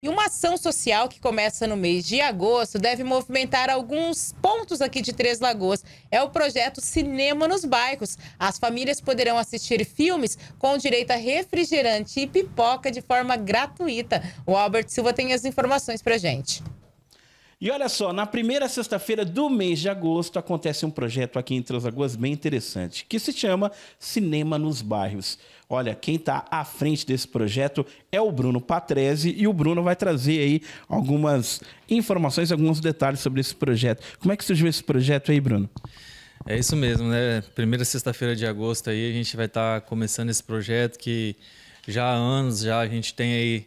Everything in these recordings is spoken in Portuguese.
E uma ação social que começa no mês de agosto deve movimentar alguns pontos aqui de Três Lagoas. É o projeto Cinema nos Bairros. As famílias poderão assistir filmes com direito a refrigerante e pipoca de forma gratuita. O Albert Silva tem as informações para gente. E olha só, na primeira sexta-feira do mês de agosto acontece um projeto aqui em Três Lagoas bem interessante, que se chama Cinema nos Bairros. Olha, quem está à frente desse projeto é o Bruno Patrese e o Bruno vai trazer aí algumas informações, alguns detalhes sobre esse projeto. Como é que surgiu esse projeto aí, Bruno? É isso mesmo, né? Primeira sexta-feira de agosto aí a gente vai estar tá começando esse projeto que já há anos já a gente tem aí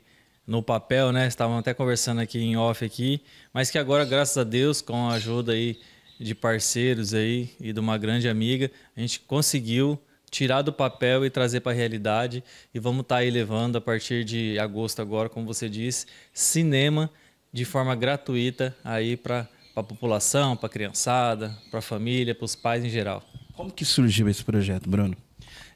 no papel, né? Estavam até conversando aqui em off aqui, mas que agora, graças a Deus, com a ajuda aí de parceiros aí e de uma grande amiga, a gente conseguiu tirar do papel e trazer para a realidade e vamos estar tá aí levando a partir de agosto agora, como você disse, cinema de forma gratuita aí para a população, para a criançada, para a família, para os pais em geral. Como que surgiu esse projeto, Bruno?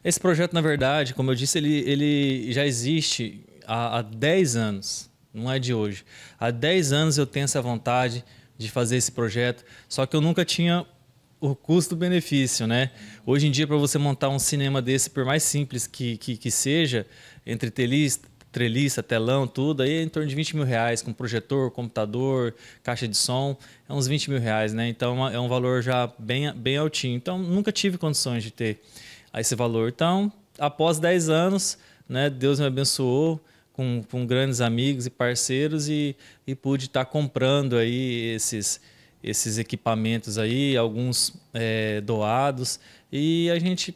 Esse projeto, na verdade, como eu disse, ele, ele já existe há, há 10 anos, não é de hoje. Há 10 anos eu tenho essa vontade de fazer esse projeto, só que eu nunca tinha o custo-benefício, né? Hoje em dia, para você montar um cinema desse, por mais simples que, que, que seja, entre telis treliça, telão, tudo, aí é em torno de 20 mil reais, com projetor, computador, caixa de som, é uns 20 mil reais, né? Então é, é um valor já bem, bem altinho. Então nunca tive condições de ter esse valor. Então, após 10 anos, né, Deus me abençoou, com, com grandes amigos e parceiros e, e pude estar tá comprando aí esses, esses equipamentos aí, alguns é, doados, e a gente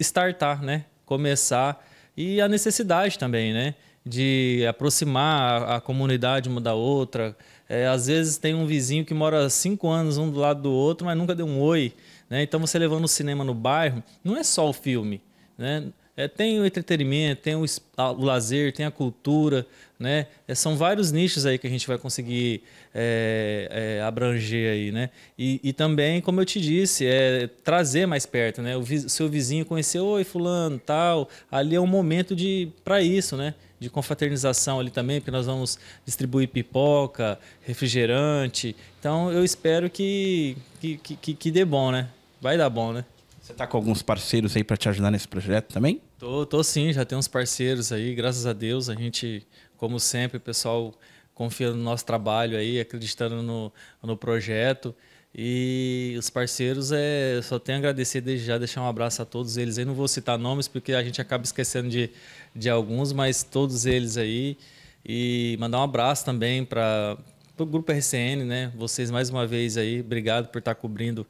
startar, né? Começar. E a necessidade também, né? De aproximar a, comunidade uma da outra. É, às vezes tem um vizinho que mora cinco anos um do lado do outro, mas nunca deu um oi. Né? Então você levando o cinema no bairro, não é só o filme. Né? É, tem o entretenimento, tem o, o, lazer, tem a cultura, né? É, são vários nichos aí que a gente vai conseguir é, é, abranger aí, né? E, e, também, como eu te disse, é trazer mais perto, né? O vi, seu vizinho conhecer, oi fulano, tal. Ali é um momento de para isso, né? de confraternização ali também, porque nós vamos distribuir pipoca, refrigerante. Então eu espero que, que, que, que dê bom, né? Vai dar bom, né? Você tá com alguns parceiros aí para te ajudar nesse projeto também? Tô, tô sim, já tenho uns parceiros aí, graças a Deus. A gente, como sempre, o pessoal confiando no nosso trabalho aí, acreditando no, no projeto. E os parceiros, é, só tenho a agradecer desde já, deixar um abraço a todos eles. Eu não vou citar nomes porque a gente acaba esquecendo de, de alguns, mas todos eles aí. E mandar um abraço também para o Grupo RCN, né? Vocês mais uma vez aí, obrigado por estar tá cobrindo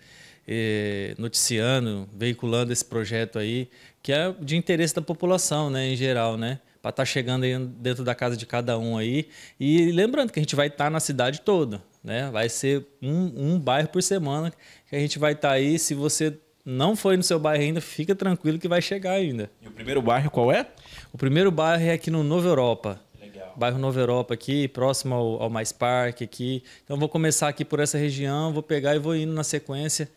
noticiando, veiculando esse projeto aí, que é de interesse da população, né, em geral, né? Para estar tá chegando dentro da casa de cada um aí. E lembrando que a gente vai estar tá na cidade toda, né? Vai ser um, um bairro por semana que a gente vai estar tá aí. Se você não foi no seu bairro ainda, fica tranquilo que vai chegar ainda. E o primeiro bairro qual é? O primeiro bairro é aqui no Nova Europa. Legal. Bairro Nova Europa aqui, próximo ao, ao Mais Parque aqui. Então vou começar aqui por essa região, vou pegar e vou indo na sequência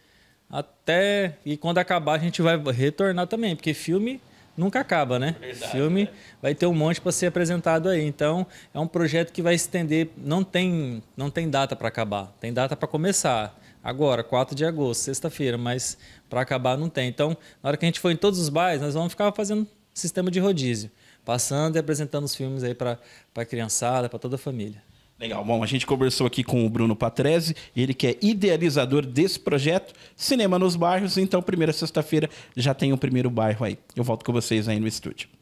até. E quando acabar, a gente vai retornar também, porque filme nunca acaba, né? Verdade, filme né? vai ter um monte para ser apresentado aí. Então, é um projeto que vai estender, não tem, não tem data para acabar, tem data para começar. Agora, 4 de agosto, sexta-feira, mas para acabar não tem. Então, na hora que a gente for em todos os bairros, nós vamos ficar fazendo sistema de rodízio, passando e apresentando os filmes aí para a criançada, para toda a família. Legal. Bom, a gente conversou aqui com o Bruno Patrese, ele que é idealizador desse projeto Cinema nos Bairros. Então, primeira sexta-feira já tem o um primeiro bairro aí. Eu volto com vocês aí no estúdio.